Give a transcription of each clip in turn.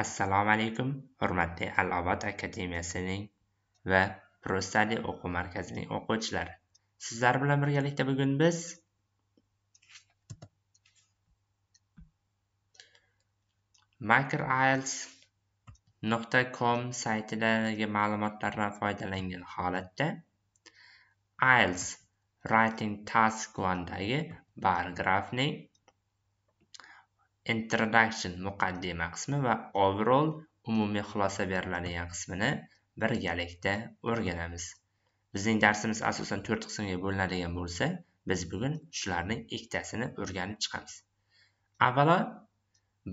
assalomu alaykum hurmatli al akademiyasining va prostali o'quv markazining o'quvchilari sizlar bilan birgalikda bugun biz makriles nuqta com saytidagi ma'lumotlardan foydalangan holatda ielts writing task 1 dagi bar grafning introduction muqaddima qismi va overall umumiy xulosa beriladigan qismini birgalikda o'rganamiz bizning darsimiz asosan to'rt qismga bo'linadigan bo'lsa biz bugun shularning ikkitasini o'rganib chiqamiz avvalo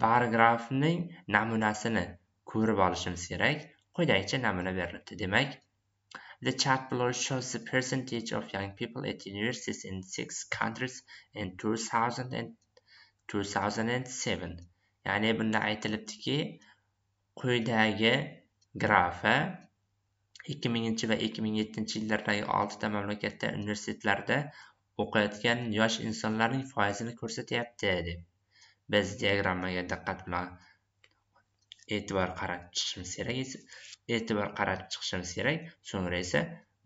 bargrafning namunasini ko'rib olishimiz kerak quyidagicha namuna berilibdi demak The chart below shows the percentage of young people at universities in six countries in and 2007 ya'ni bunda aytilibdiki quyidagi grafa 2000 va 2007 yillardagi 6 ta mamlakatda universitetlarda o'qiyotgan yosh insonlarning foizini ko'rsatyapti deb biz diagrammaga diqqat bilan e'tibor qaratib chiqishimiz kerak e'tibor qaratib chiqishimiz kerak so'ngra esa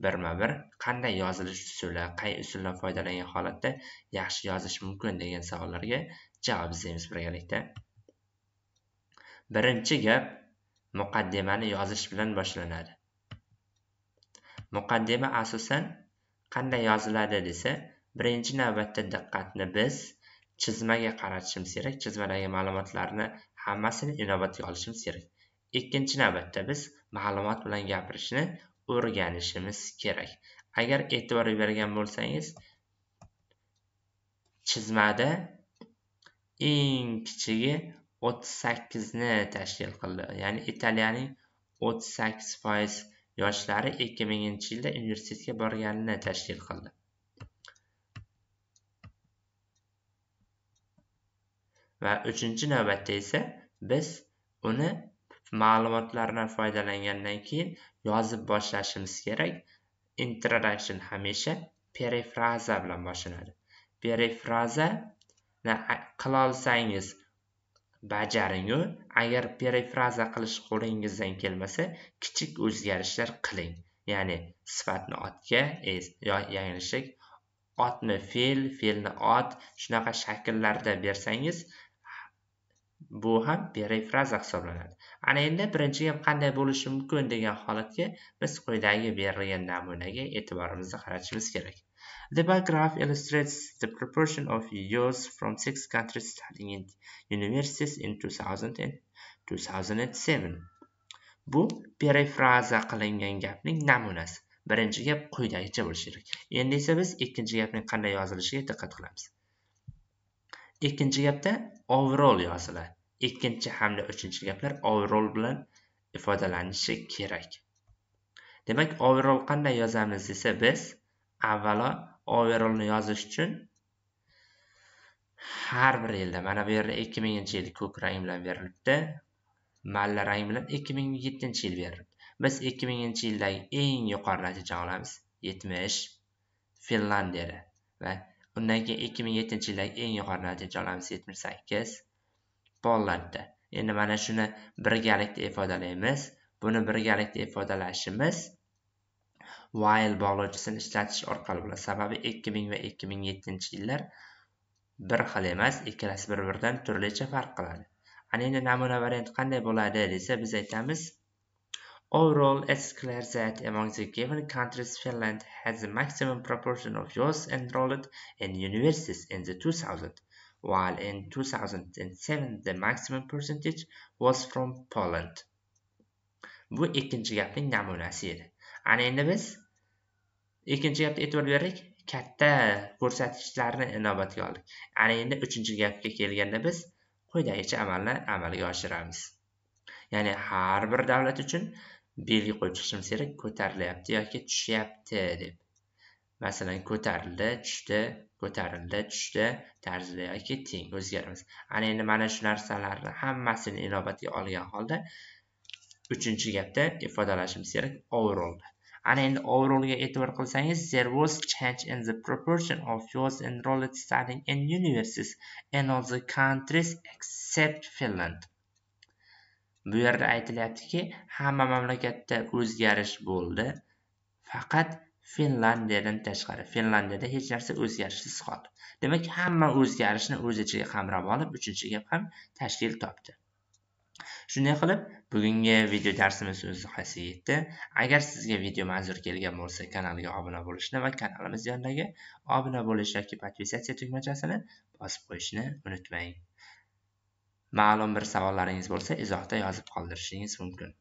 birma bir qanday yozilish usuli qay usuldan foydalangan holatda yaxshi yozish mumkin degan savollarga javob izlaymiz birgalikda birinchi gap muqaddimani yozish bilan boshlanadi muqaddima asosan qanday yoziladi desa birinchi navbatda diqqatni biz chizmaga qaratishimiz kerak chizmadagi ma'lumotlarni hammasini inobatga olishimiz kerak ikkinchi navbatda biz ma'lumot bilan gapirishni o'rganishimiz kerak agar e'tibor bergan bo'lsangiz chizmada eng kichigi 38 ni tashkil qildi ya'ni italiyaning 38 foiz yoshlari 2000 yilda universitetga borganini tashkil qildi va uchinchi navbatda esa biz uni ma'lumotlardan foydalangandan keyin yozib boshlashimiz kerak introduction hamisha perifraza bilan boshlanadi perifraza qilolsangiz bajaringu agar perifraza qilish qo'lingizdan kelmasa kichik o'zgarishlar qiling ya'ni sifatni otga yanglishlik otni fe'l fe'lni ot shunaqa shakllarda bersangiz bu ham perifraza hisoblanadi ana endi birinchi gap qanday bo'lishi mumkin degan holatga biz quyidagi berilgan namunaga e'tiborimizni qaratishimiz kerak The bar graph illustrates the proportion of years from six countries studying universities in 2000 and 2007. Bu perifraza qilingan gapning namunasi. Birinchi gap quyidagicha bo'lishi kerak. Endi esa biz ikkinchi gapning qanday yozilishiga diqqat qilamiz. Ikkinchi gapda overall yoziladi. Ikkinchi hamda uchinchi gaplar overall bilan ifodalanishi kerak. Demak, overall qanday yozamiz desa biz avvalo overallni yozish uchun har bir yilda mana bu yerda ikki minginchi yil ko'k rang bilan berilibdi malla rang bilan ikki ming yettinchi yil berilibdi biz ikki minginchi yildagi eng yuqori natijani olamiz yetmish finlandiyada va undan keyin ikki ming yettinchi yildagi eng yuqori natija olamiz yetmish sakkiz pollandda endi mana shuni birgalikda ifodalaymiz buni birgalikda ifodalashimiz while bog'lovchisini ishlatish orqali bo'ladi sababi 2000 va 2007 yillar bir xil emas ikkalasi bir biridan turlicha farq qiladi ana endi namuna variant qanday bo'ladi desa biz aytamiz Overall, it's clear that among the given countries, Finland has the maximum proportion of youths enrolled in universities in the 2000, while in 2007 the maximum percentage was from Poland. Bu ikkinchi gapning namunasi edi. Ana endi biz ikkinchi gapga e'tibor beraylik katta ko'rsatkichlarni inobatga oldik ana endi uchinchi gapga kelganda biz quyidagicha amalni amalga oshiramiz ya'ni har bir davlat uchun belgi qo'yib chiqishimiz kerak ko'tarilyapti yoki tushyapti deb masalan ko'tarildi tushdi ko'tarildi tushdi tarzida yoki teng o'zgarmas ana endi mana shu narsalarni hammasini inobatga olgan holda uchinchi gapda ifodalashimiz kerak overall and in overallga e'tibor qilsangiz there was change in the proportion of youths enrolled studying in universities in all the countries except finland bu yerda aytilyaptiki hamma mamlakatda o'zgarish bo'ldi faqat finlandiyadan tashqari finlandiyada hech narsa o'zgarishsiz qoldi demak hamma o'zgarishni o'z ichiga qamrab olib uchinchi gap ham tashkil topdi Shunday qilib, bugungi video darsimiz o'z nihoyasiga yetdi. Agar sizga video manzur kelgan bo'lsa, kanalga obuna bo'lishni va kanalimiz yonidagi obuna bo'lish yoki podpisatsiya tugmachasini bosib qo'yishni unutmang. Ma'lum bir savollaringiz bo'lsa, izohda yozib qoldirishingiz mumkin.